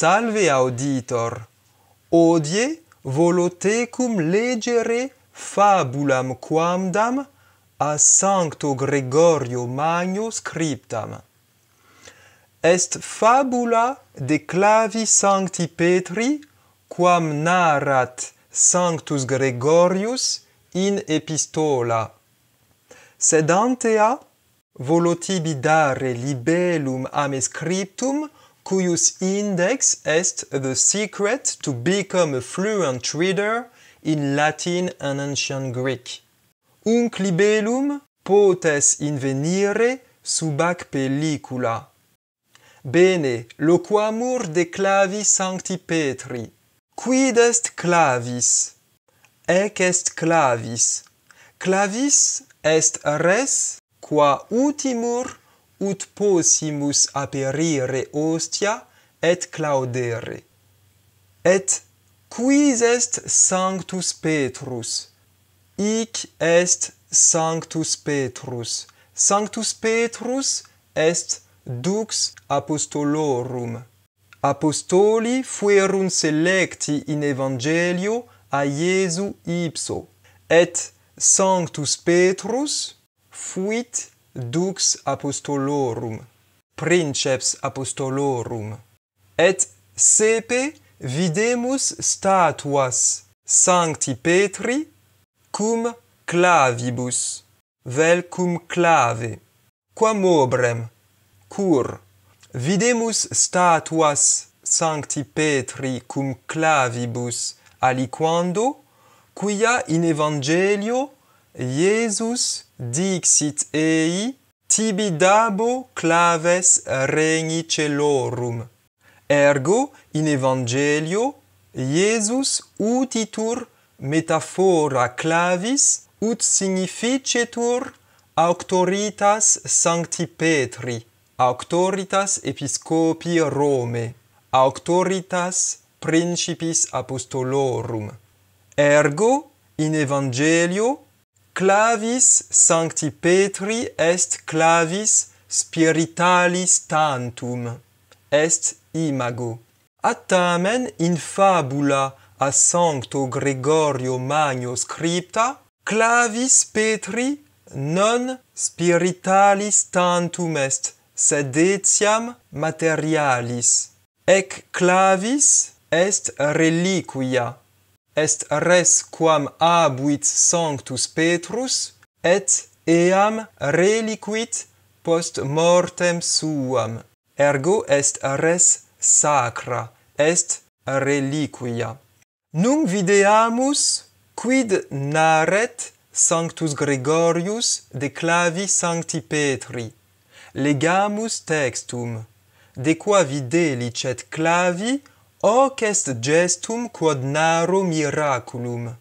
Salve auditor. Odie volote cum legere fabulam quamdam a Sancto Gregorio Magno scriptam. Est fabula de clavi Sancti Petri quam narrat Sanctus Gregorius in epistola. Sed antea volotibi dare libellum am scriptum, cuius index est the secret to become a fluent reader in Latin and ancient Greek. Unc libelum potes invenire sub ac pellicula. Bene, loquamur de clavi sancti Petri. Quid est clavis? Ec est clavis. Clavis est res qua utimur ut possimus aperire ostia et claudere. Et quis est sanctus Petrus? Ic est sanctus Petrus. Sanctus Petrus est dux apostolorum. Apostoli fuerunt selecti in evangelio a Iesu ipso. Et sanctus Petrus fuit dux apostolorum princeps apostolorum et sepe videmus statuas sancti petri cum clavibus vel cum clave quam obrem cur videmus statuas sancti petri cum clavibus aliquando quia in evangelio Iesus dixit ei tibi dabo claves regni celorum. Ergo, in Evangelio, Iesus utitur metafora clavis ut significetur auctoritas sancti Petri, auctoritas episcopi Rome, auctoritas principis apostolorum. Ergo, in Evangelio, clavis sancti petri est clavis spiritualis tantum est imago ad tamen in fabula a sancto gregorio magno scripta clavis petri non spiritualis tantum est sed etiam materialis ec clavis est reliquia est res quam abuit sanctus Petrus et eam reliquit post mortem suam ergo est res sacra est reliquia num videamus quid naret sanctus Gregorius de clavi sancti Petri legamus textum de qua videlicet clavi hoc est gestum quod narum miraculum.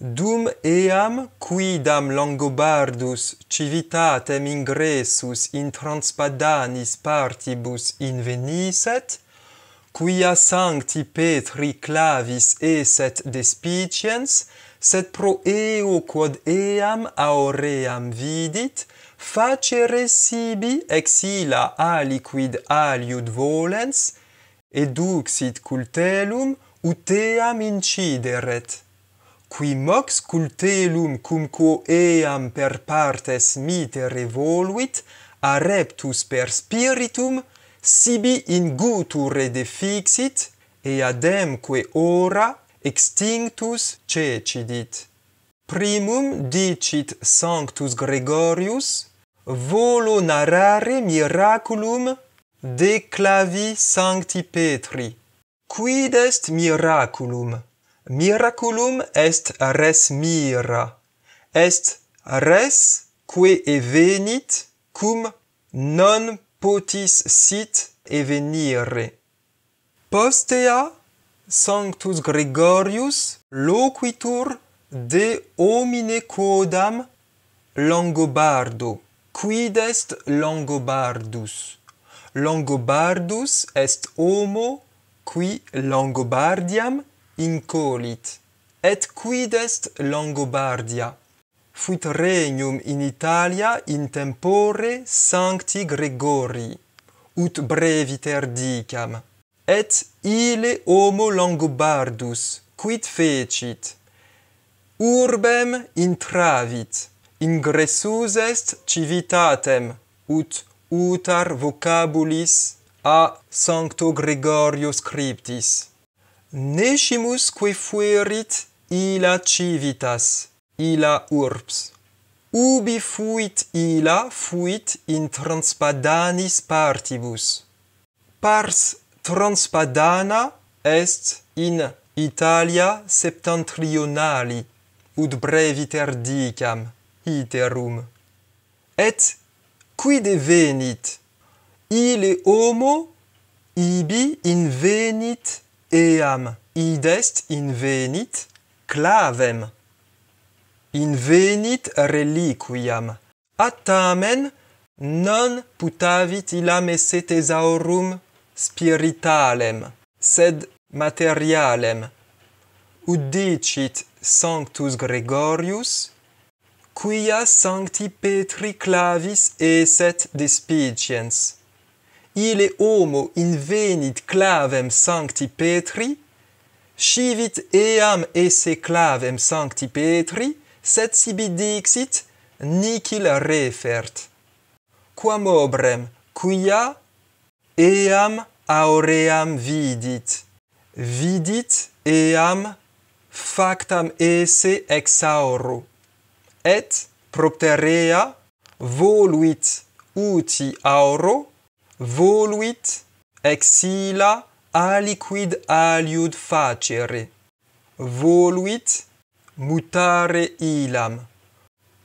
Dum eam quidam Longobardus civitatem ingressus in transpadanis partibus inveniset, quia sancti Petri clavis eset despiciens, sed pro eo quod eam auream vidit, facere sibi ex illa aliquid aliud volens, eduxit cultelum ut eam incideret qui mox cultelum cum quo eam per partes mitere voluit, a reptus per spiritum sibi in gutu redefixit et adem ora extinctus cecidit primum dicit sanctus gregorius volo narrare miraculum De clavi sancti Petri. Quid est miraculum? Miraculum est res mira. Est res quae evenit cum non potis sit evenire. Postea Sanctus Gregorius loquitur de homine quodam Longobardo. Quid est Longobardus? Longobardus est homo qui Longobardiam incolit. Et quid est Longobardia? Fuit regnum in Italia in tempore Sancti Gregori, ut breviter dicam. Et ile homo Longobardus, quid fecit? Urbem intravit, ingressus est civitatem, ut utar vocabulis a sancto gregorio scriptis nescimus qui fuerit illa civitas illa urbs ubi fuit illa fuit in transpadanis partibus pars transpadana est in italia septentrionali ut breviter dicam iterum et quid venit ille homo ibi invenit eam id est invenit clavem invenit reliquiam attamen non putavit illam esse tesaurum spiritualem sed materialem ut dicit sanctus gregorius quia sancti Petri clavis eset despiciens. Ile homo invenit clavem sancti Petri, scivit eam esse clavem sancti Petri, set sibi dixit, nicil refert. Quam obrem, quia eam auream vidit, vidit eam factam esse ex auru et propterea voluit uti auro, voluit exila aliquid aliud facere, voluit mutare ilam.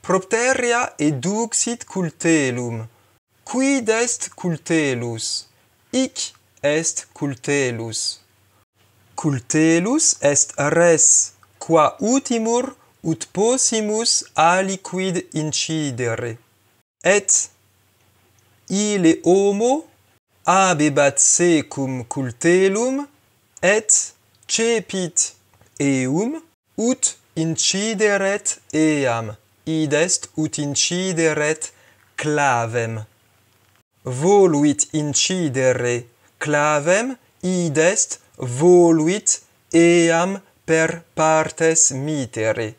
Propteria eduxit cultelum. Quid est cultelus? Ic est cultelus. Cultelus est res, qua utimur ut possimus aliquid incidere. Et ile homo abebat secum cultelum et cepit eum ut incideret eam, id est ut incideret clavem. Voluit incidere clavem, id est voluit eam per partes mitere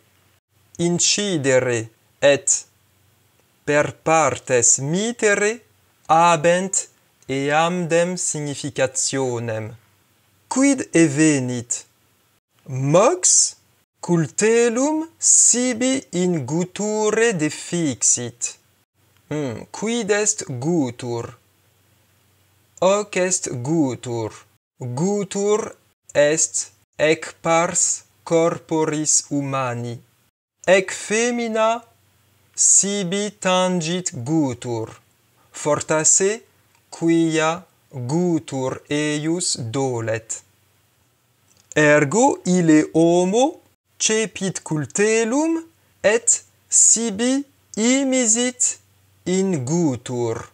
incidere et per partes mitere abent eamdem significationem. Quid evenit? Mox cultelum sibi in guture defixit. Hmm, quid est gutur? Hoc est gutur. Gutur est ec pars corporis humani. Ec femina sibi tangit gutur, fortase quia gutur eius dolet. Ergo ile homo cepit cultelum et sibi imisit in gutur.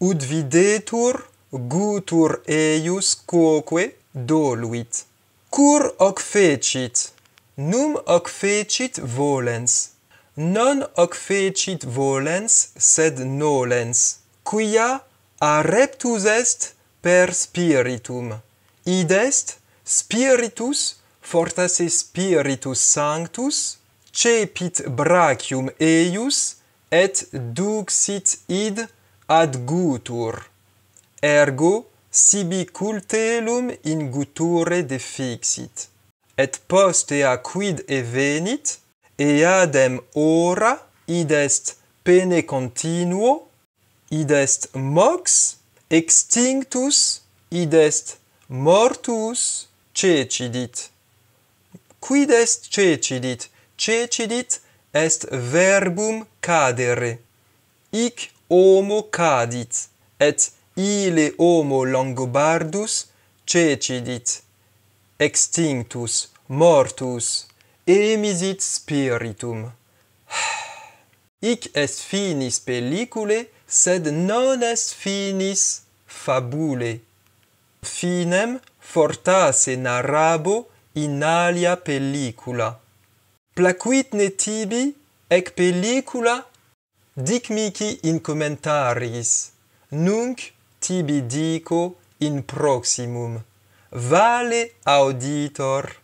Ud videtur gutur eius quoque doluit. Cur hoc fecit? Num hoc fecit volens. Non hoc fecit volens, sed nolens. Quia a reptus est per spiritum. Id est spiritus fortas est spiritus sanctus cepit brachium eius et duxit id ad gutur. Ergo sibi cultelum in guture defixit et post ea quid evenit? venit, ora, id est pene continuo, id est mox, extinctus, id est mortus, cecidit. Quid est cecidit? Cecidit est verbum cadere. Ic homo cadit, et ile homo longobardus cecidit extinctus, mortus, emisit spiritum. Ic est finis pellicule, sed non est finis fabule. Finem fortasse narrabo in alia pellicula. Placuit ne tibi, ec pellicula, dic mici in commentaris. Nunc tibi dico in proximum. vale auditor.